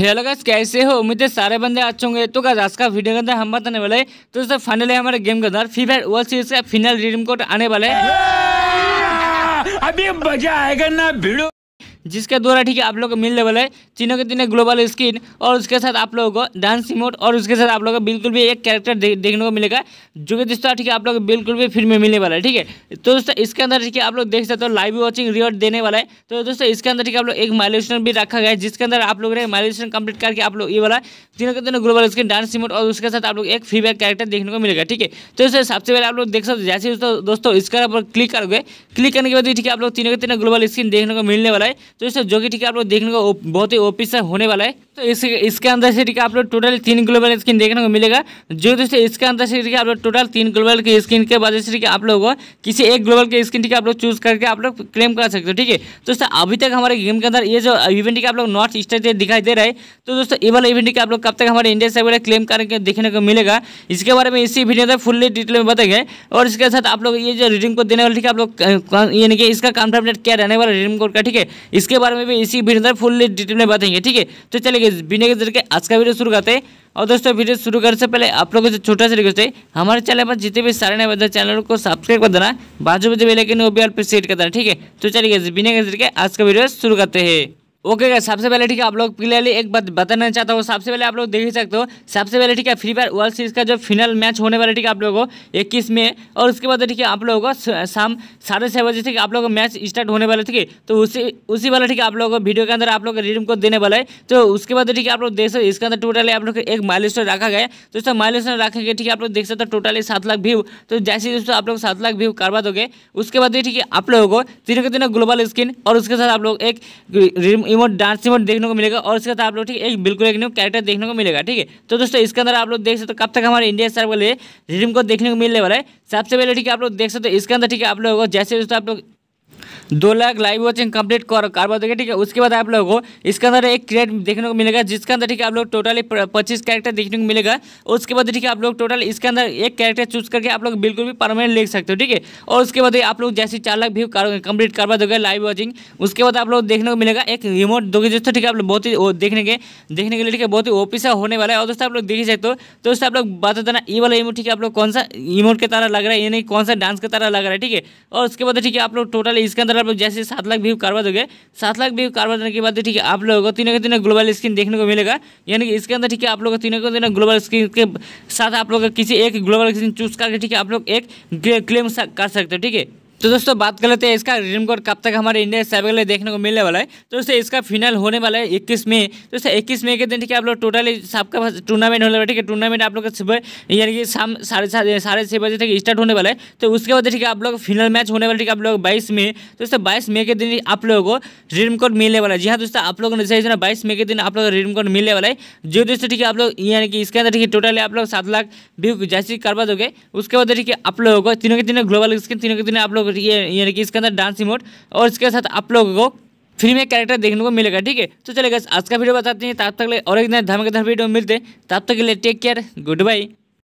hello guys कैसे हो उम्मीद है सारे बंदे अच्छे होंगे तो गैस आज का वीडियो के अंदर हम बताने वाले तो सर फाइनली हमारे गेम के अंदर फ्री फायर वर्ल्ड सीरीज का फाइनल रिडीम कोड आने वाले अभी मजा आएगा ना भिड़ो जिसके द्वारा ठीक है आप लोग को मिलने वाला है तीनों के तीनों ग्लोबल स्किन और उसके साथ आप लोगों को डांस रिमोट और उसके साथ आप लोगों को बिल्कुल भी एक कैरेक्टर देखने को मिलेगा जो कि दोस्तों ठीक है आप लोग बिल्कुल भी फिल्म में मिलने वाला है ठीक है तो दोस्तों इसके अंदर ठीक है आप लोग देख सकते हो लाइव वॉचिंग रिवॉर्ड देने वाला है तो दोस्तों इसके अंदर ठीक है आप लोग एक माइलेशन भी रखा गया है जिसके अंदर आप लोग ने माइलेस्टन कंप्लीट करके आप लोग ये वाला तीनों के तीनों ग्लोबल स्किन डांस रिमोट और उसके साथ आप लोग एक फीडबैक कैरेक्टर देखने को मिलेगा ठीक है तो दोस्तों सबसे पहले आप लोग देख सकते जैसे दोस्तों इसका आप क्लिक करोगे क्लिक करने के बाद ठीक है आप लोग तीनों के तीनों ग्लोबल स्किन देखने को मिलने वाला है तो ये जो कि ठीक है आप लोग देखने को बहुत ही ओपी सा होने वाला है तो इस, इसके अंदर से ठीक है आप लोग टोटल तीन ग्लोबल स्किन देखने को मिलेगा जो दोस्तों इसके अंदर से ठीक है आप लोग टोटल तीन ग्लोबल की स्किन के वजह से ठीक है आप लोग किसी एक ग्लोबल की स्किन ठीक है आप लोग चूज करके आप लोग क्लेम कर सकते हो ठीक है तो दोस्तों अभी तक हमारे गेम के अंदर ये जो इवेंट ठीक आप लोग नॉर्थ ईस्ट दिखाई दे रहा है तो दोस्तों ये वाला इवेंट ठीक आप लोग कब तक हमारे इंडिया से क्लेम करके देखने को मिलेगा इसके बारे में इसी वीडियो में फुल्ली डिटेल में बताएंगे और इसके साथ आप लोग ये जो रिडीम कोड देने वाले ठीक है आप लोग यानी कि इसका कन्फर्म क्या रहने वाला रिडिंग कोड का ठीक है इसके बारे में भी इसी वीडियो अंदर फुल डिटेल में बताएंगे ठीक है तो चलिए बिना के जरिए आज का वीडियो शुरू करते हैं और दोस्तों वीडियो शुरू करने से पहले आप लोगों से छोटा सा रिक्वेस्ट है हमारे चैनल पर जितने भी सारे नए बदल चैनल को सब्सक्राइब कर देना बाजू में लेकिन वो भी आप सेट कर देना ठीक है तो चलिए बिना के जरिए आज का वीडियो शुरू करते हैं ओके okay, सबसे पहले ठीक है आप लोग क्लियरली एक बात बताना चाहता हूँ सबसे पहले आप लोग देख ही सकते हो सबसे पहले ठीक है फ्री फायर वर्ल्ड सीरीज का जो फाइनल मैच होने वाला ठीक है आप लोगों को इक्कीस में और उसके बाद ठीक है आप लोगों को शाम साढ़े छः बजे ठीक है आप लोगों का मैच स्टार्ट होने वाला ठीक है तो उसी उसी वाला ठीक है आप लोगों को वीडियो के अंदर आप लोग रिडीम को देने वाला है तो उसके बाद ठीक है आप लोग देख सकते इसके अंदर टोटली आप लोग एक माइल स्टोर तो रखा गया तो इसका माइल स्टोर रखा गया ठीक है आप लोग देख सकते हो टोटली सात लाख व्यू तो जैसे दोस्तों आप लोग सात लाख व्यू करवा दोगे उसके बाद ठीक है आप लोगों को तीनों के तीनों ग्लोबल स्किन और उसके साथ आप लोग एक इमोट डांस इमोट देखने को मिलेगा और इसके साथ आप लोग ठीक एक बिल्कुल एक न्यू कैरेक्टर देखने को मिलेगा ठीक है तो दोस्तों इसके अंदर आप लोग देख सकते हो कब तक हमारे इंडिया सर्वे रिडीम को देखने को मिलने वाला है सबसे पहले ठीक है आप लोग देख सकते हो इसके अंदर ठीक है आप लोगों को जैसे दोस्तों आप लोग दो लाख लाइव वॉचिंग कंप्लीट कर करवा दोगे ठीक है उसके बाद आप लोग को इसके अंदर एक क्रेड देखने को मिलेगा जिसके अंदर ठीक है आप लोग टोटली पच्चीस कैरेक्टर देखने को मिलेगा उसके बाद ठीक है आप लोग टोटल इसके अंदर एक कैरेक्टर चूज करके आप लोग बिल्कुल भी परमानेंट लिख सकते हो ठीक है और उसके बाद आप लोग जैसे चार लाख व्यू कंप्लीट करवा दोगे लाइव वॉचिंग उसके बाद आप लोग देखने को मिलेगा एक रिमोट दोगे दोस्तों ठीक है आप लोग बहुत ही देखने के देखने के लिए ठीक है बहुत ही ओपी होने वाला है और दोस्तों आप लोग देख ही सकते हो तो दोस्तों आप लोग बता देना ये वाला इमोट ठीक है आप लोग कौन सा इमोट के तारा लग रहा है ये नहीं कौन सा डांस का तारा लग रहा है ठीक है और उसके बाद ठीक है आप लोग टोटल इसके अंदर आप लोग जैसे सात लाख व्यू करवा दोगे सात लाख व्यू करवा देने के बाद ठीक है आप लोगों को तीनों के तीनों ग्लोबल स्क्रीन देखने को मिलेगा यानी कि इसके अंदर ठीक है आप लोगों को तीनों के तीनों ग्लोबल स्क्रीन के साथ आप लोग किसी एक ग्लोबल स्क्रीन चूज करके ठीक है आप लोग एक क्लेम कर सकते हो ठीक है तो दोस्तों बात कर लेते हैं इसका रिडीम कोड कब तक हमारे इंडिया से के लिए देखने को मिलने वाला है तो दोस्तों इसका फाइनल होने वाला है इक्कीस मई तो दोस्तों इक्कीस मई के दिन ठीक है आप लोग टोटली सबका टूर्नामेंट होने वाला ठीक है टूर्नामेंट आप लोग का सुबह यानी कि शाम साढ़े साढ़े छः बजे तक स्टार्ट होने वाला है तो उसके बाद ठीक है आप लोग फाइनल मैच होने वाला ठीक है आप लोग बाईस मई तो दोस्तों बाईस मई के दिन आप लोगों को रिडीम कोड मिलने वाला है जी हाँ दोस्तों आप लोगों ने सही सुना बाईस मई के दिन आप लोग को रिडीम कोड मिलने वाला है जो दोस्तों ठीक है आप लोग यानी कि इसके अंदर ठीक है टोटली आप लोग सात लाख व्यू जैसे करवा दोगे उसके बाद ठीक है आप लोगों को तीनों के दिनों ग्लोबल स्किन तीनों के दिन आप लोग ये यानी कि इसके अंदर डांस रिमोट और इसके साथ आप लोगों को फ्री में कैरेक्टर देखने को मिलेगा ठीक है तो चलेगा आज का वीडियो बताते हैं तब तक ले और एक दिन धर्म वीडियो मिलते तब तक के लिए टेक केयर गुड बाई